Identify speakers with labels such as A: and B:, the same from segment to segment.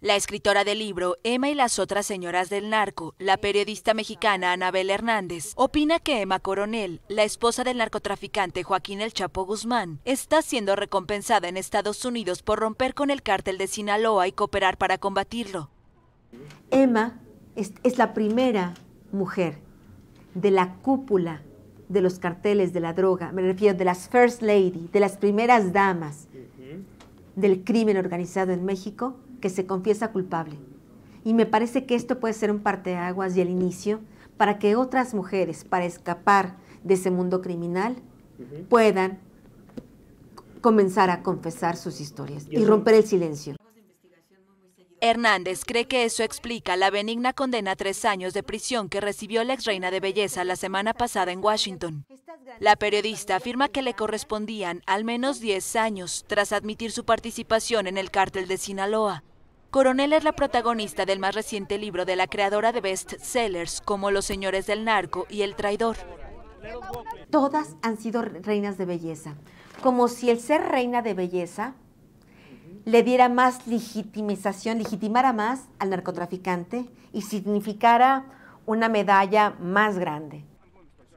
A: La escritora del libro Emma y las otras señoras del narco, la periodista mexicana Anabel Hernández, opina que Emma Coronel, la esposa del narcotraficante Joaquín El Chapo Guzmán, está siendo recompensada en Estados Unidos por romper con el cártel de Sinaloa y cooperar para combatirlo.
B: Emma es, es la primera mujer de la cúpula de los carteles de la droga, me refiero de las First Lady, de las primeras damas, del crimen organizado en México que se confiesa culpable. Y me parece que esto puede ser un parteaguas y el inicio para que otras mujeres, para escapar de ese mundo criminal, puedan comenzar a confesar sus historias y, romper el silencio.
A: Hernández cree que eso explica la benigna condena a tres años de prisión que recibió la ex reina de belleza la semana pasada en Washington. La periodista afirma que le correspondían al menos 10 años tras admitir su participación en el cártel de Sinaloa. Coronel es la protagonista del más reciente libro de la creadora de bestsellers como Los Señores del Narco y El Traidor.
B: Todas han sido reinas de belleza, como si el ser reina de belleza le diera más legitimización, legitimara más al narcotraficante y significara una medalla más grande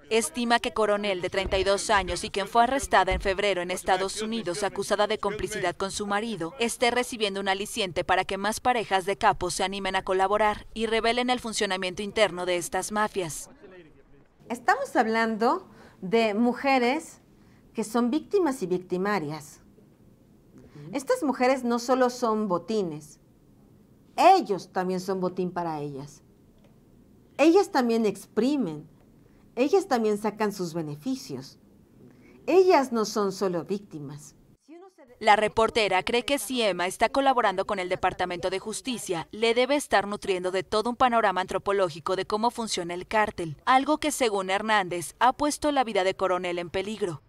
A: estima que Coronel, de 32 años y quien fue arrestada en febrero en Estados Unidos acusada de complicidad con su marido, esté recibiendo un aliciente para que más parejas de capos se animen a colaborar y revelen el funcionamiento interno de estas mafias.
B: Estamos hablando de mujeres que son víctimas y victimarias. Estas mujeres no solo son botines, ellos también son botín para ellas. Ellas también exprimen ellas también sacan sus beneficios. Ellas no son solo víctimas. La reportera
A: cree que si Emma está colaborando con el Departamento de Justicia, le debe estar nutriendo de todo un panorama antropológico de cómo funciona el cártel, algo que según Hernández ha puesto la vida de Coronel en peligro.